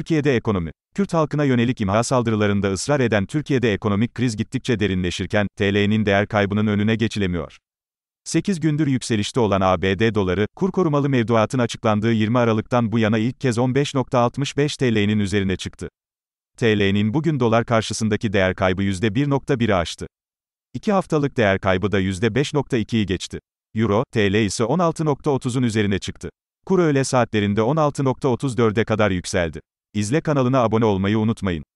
Türkiye'de ekonomi. Kürt halkına yönelik imha saldırılarında ısrar eden Türkiye'de ekonomik kriz gittikçe derinleşirken, TL'nin değer kaybının önüne geçilemiyor. 8 gündür yükselişte olan ABD doları, kur korumalı mevduatın açıklandığı 20 Aralık'tan bu yana ilk kez 15.65 TL'nin üzerine çıktı. TL'nin bugün dolar karşısındaki değer kaybı %1.1'i aştı. 2 haftalık değer kaybı da %5.2'yi geçti. Euro, TL ise 16.30'un üzerine çıktı. Kur öğle saatlerinde 16.34'e kadar yükseldi. İzle kanalına abone olmayı unutmayın.